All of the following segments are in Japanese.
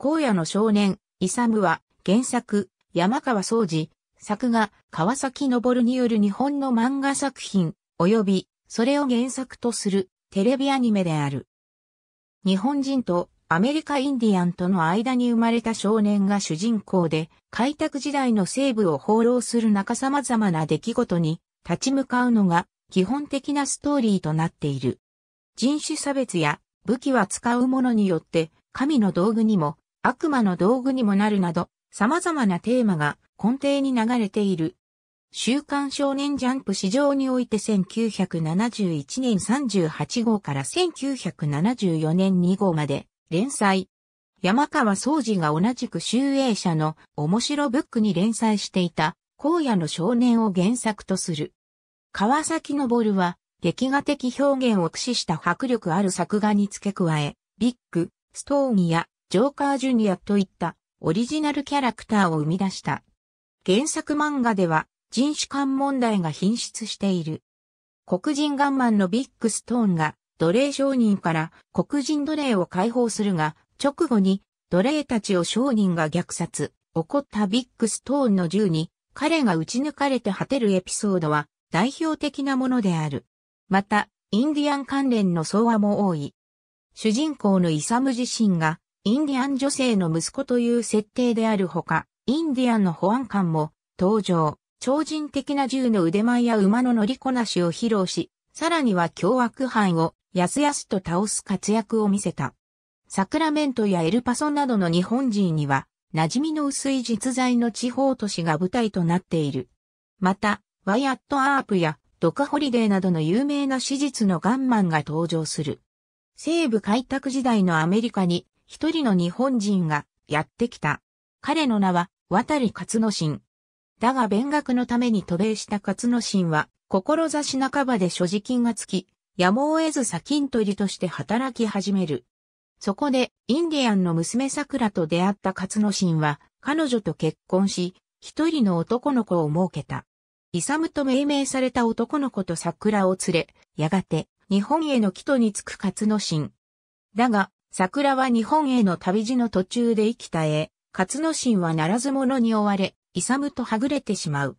荒野の少年、イサムは、原作、山川総治、作画、川崎昇による日本の漫画作品、及び、それを原作とする、テレビアニメである。日本人とアメリカインディアンとの間に生まれた少年が主人公で、開拓時代の西部を放浪する中様々な出来事に立ち向かうのが基本的なストーリーとなっている。人種差別や武器は使う者によって神の道具にも悪魔の道具にもなるなど、様々なテーマが根底に流れている。週刊少年ジャンプ史上において1971年38号から1974年2号まで連載。山川総司が同じく集英社の面白ブックに連載していた荒野の少年を原作とする。川崎昇は劇画的表現を駆使した迫力ある作画に付け加え、ビッグ、ストーンやジョーカージュニアといったオリジナルキャラクターを生み出した。原作漫画では人種間問題が品質している。黒人ガンマンのビッグストーンが奴隷商人から黒人奴隷を解放するが、直後に奴隷たちを商人が虐殺、怒ったビッグストーンの銃に彼が撃ち抜かれて果てるエピソードは代表的なものである。また、インディアン関連の相話も多い。主人公のイサム自身がインディアン女性の息子という設定であるほか、インディアンの保安官も登場、超人的な銃の腕前や馬の乗りこなしを披露し、さらには凶悪犯をやすやすと倒す活躍を見せた。サクラメントやエルパソなどの日本人には、馴染みの薄い実在の地方都市が舞台となっている。また、ワイアット・アープやドカホリデーなどの有名な史実のガンマンが登場する。西部開拓時代のアメリカに一人の日本人がやってきた。彼の名は渡り勝之進。だが勉学のために渡米した勝之進は、志半ばで所持金がつき、やむを得ず砂金取りとして働き始める。そこで、インディアンの娘桜と出会った勝之進は、彼女と結婚し、一人の男の子を設けた。イサムと命名された男の子と桜を連れ、やがて、日本への帰途に着く勝之進。だが、桜は日本への旅路の途中で生きた絵、勝野心はならず者に追われ、イサムとはぐれてしまう。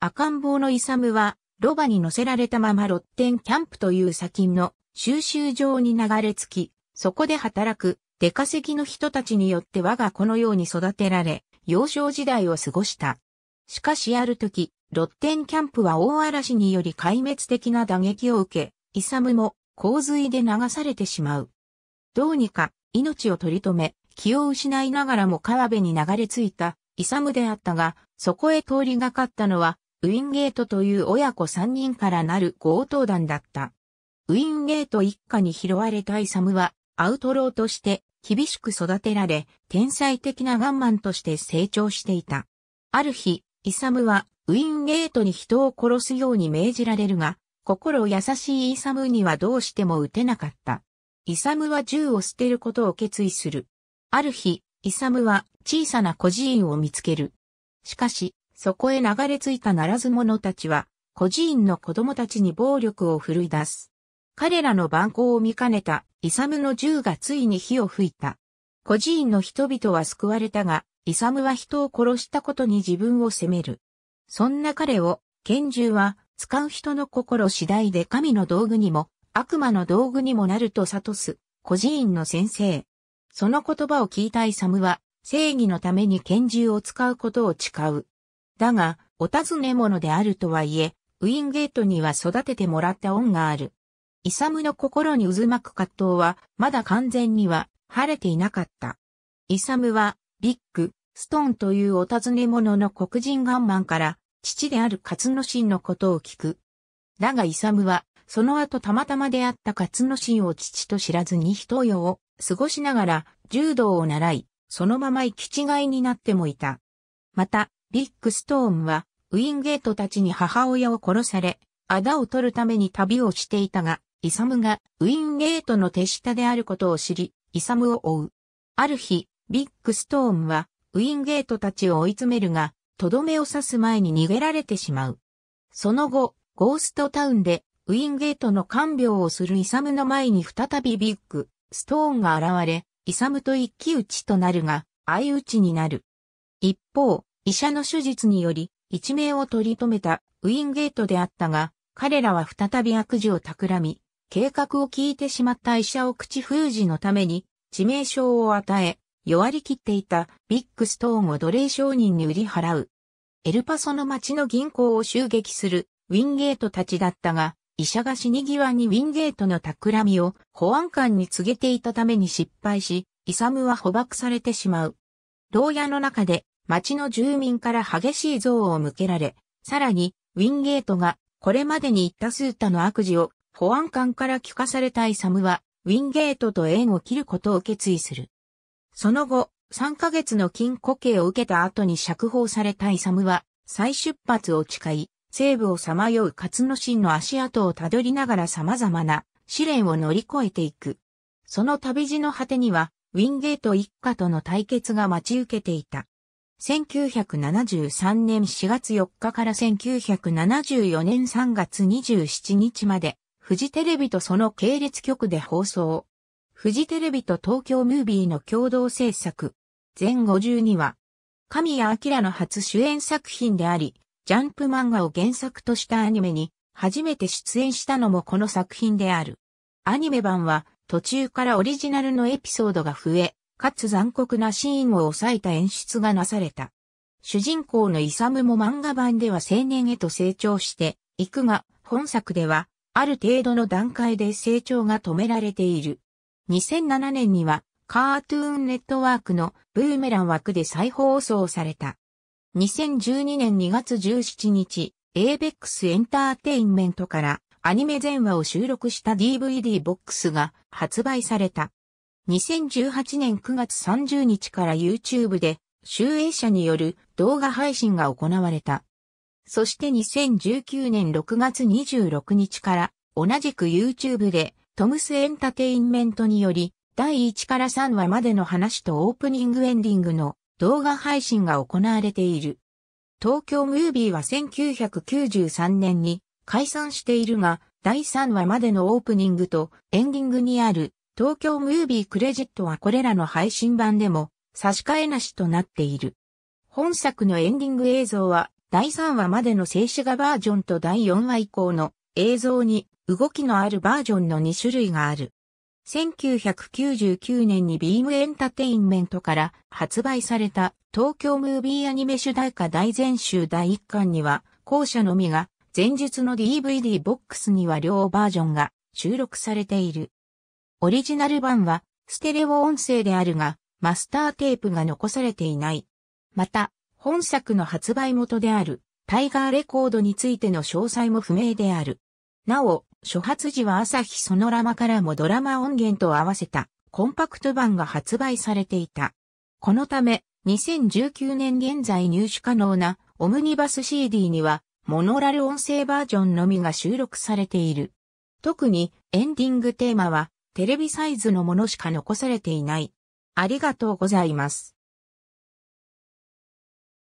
赤ん坊のイサムは、ロバに乗せられたままロッテンキャンプという先の収集場に流れ着き、そこで働く出稼ぎの人たちによって我がこのように育てられ、幼少時代を過ごした。しかしある時、ロッテンキャンプは大嵐により壊滅的な打撃を受け、イサムも洪水で流されてしまう。どうにか命を取り留め、気を失いながらも川辺に流れ着いたイサムであったが、そこへ通りがかったのは、ウィンゲートという親子3人からなる強盗団だった。ウィンゲート一家に拾われたイサムは、アウトローとして厳しく育てられ、天才的なガンマンとして成長していた。ある日、イサムはウィンゲートに人を殺すように命じられるが、心優しいイサムにはどうしても打てなかった。イサムは銃を捨てることを決意する。ある日、イサムは小さな孤児院を見つける。しかし、そこへ流れ着いたならず者たちは、孤児院の子供たちに暴力を振るい出す。彼らの蛮行を見かねた、イサムの銃がついに火を吹いた。孤児院の人々は救われたが、イサムは人を殺したことに自分を責める。そんな彼を、拳銃は、使う人の心次第で神の道具にも悪魔の道具にもなると悟す、孤児院の先生。その言葉を聞いたイサムは、正義のために拳銃を使うことを誓う。だが、お尋ね者であるとはいえ、ウィンゲートには育ててもらった恩がある。イサムの心に渦巻く葛藤は、まだ完全には晴れていなかった。イサムは、ビッグ、ストーンというお尋ね者の黒人ガンマンから、父であるカツノシンのことを聞く。だがイサムは、その後たまたま出会った勝野ンを父と知らずに一夜を過ごしながら柔道を習い、そのまま行き違いになってもいた。また、ビッグストーンは、ウィンゲートたちに母親を殺され、あだを取るために旅をしていたが、イサムがウィンゲートの手下であることを知り、イサムを追う。ある日、ビッグストーンは、ウィンゲートたちを追い詰めるが、とどめを刺す前に逃げられてしまう。その後、ゴーストタウンでウィンゲートの看病をするイサムの前に再びビッグ、ストーンが現れ、イサムと一騎打ちとなるが、相打ちになる。一方、医者の手術により、一命を取り留めたウィンゲートであったが、彼らは再び悪事を企み、計画を聞いてしまった医者を口封じのために、致命傷を与え、弱り切っていたビッグストーンを奴隷商人に売り払う。エルパソの町の銀行を襲撃するウィンゲートたちだったが、医者が死に際にウィンゲートの企みを保安官に告げていたために失敗し、イサムは捕獲されてしまう。牢屋の中で町の住民から激しい憎悪を向けられ、さらにウィンゲートがこれまでに言ったスータの悪事を保安官から聞かされたイサムはウィンゲートと縁を切ることを決意する。その後、3ヶ月の禁錮刑を受けた後に釈放されたイサムは再出発を誓い、西部をさまよう勝野心の足跡をたどりながら様々な試練を乗り越えていく。その旅路の果てには、ウィンゲート一家との対決が待ち受けていた。1973年4月4日から1974年3月27日まで、フジテレビとその系列局で放送。フジテレビと東京ムービーの共同制作。全52話。神谷明の初主演作品であり、ジャンプ漫画を原作としたアニメに初めて出演したのもこの作品である。アニメ版は途中からオリジナルのエピソードが増え、かつ残酷なシーンを抑えた演出がなされた。主人公のイサムも漫画版では青年へと成長していくが、本作ではある程度の段階で成長が止められている。2007年にはカートゥーンネットワークのブーメラン枠で再放送された。2012年2月17日、ABEX エンターテインメントからアニメ全話を収録した DVD ボックスが発売された。2018年9月30日から YouTube で集英社による動画配信が行われた。そして2019年6月26日から同じく YouTube でトムスエンタテインメントにより第1から3話までの話とオープニングエンディングの動画配信が行われている。東京ムービーは1993年に解散しているが、第3話までのオープニングとエンディングにある東京ムービークレジットはこれらの配信版でも差し替えなしとなっている。本作のエンディング映像は第3話までの静止画バージョンと第4話以降の映像に動きのあるバージョンの2種類がある。1999年にビームエンタテインメントから発売された東京ムービーアニメ主題歌大全集第1巻には、後者のみが、前述の DVD ボックスには両バージョンが収録されている。オリジナル版は、ステレオ音声であるが、マスターテープが残されていない。また、本作の発売元である、タイガーレコードについての詳細も不明である。なお、初発時は朝日ソノラマからもドラマ音源と合わせたコンパクト版が発売されていた。このため、2019年現在入手可能なオムニバス CD には、モノラル音声バージョンのみが収録されている。特にエンディングテーマはテレビサイズのものしか残されていない。ありがとうございます。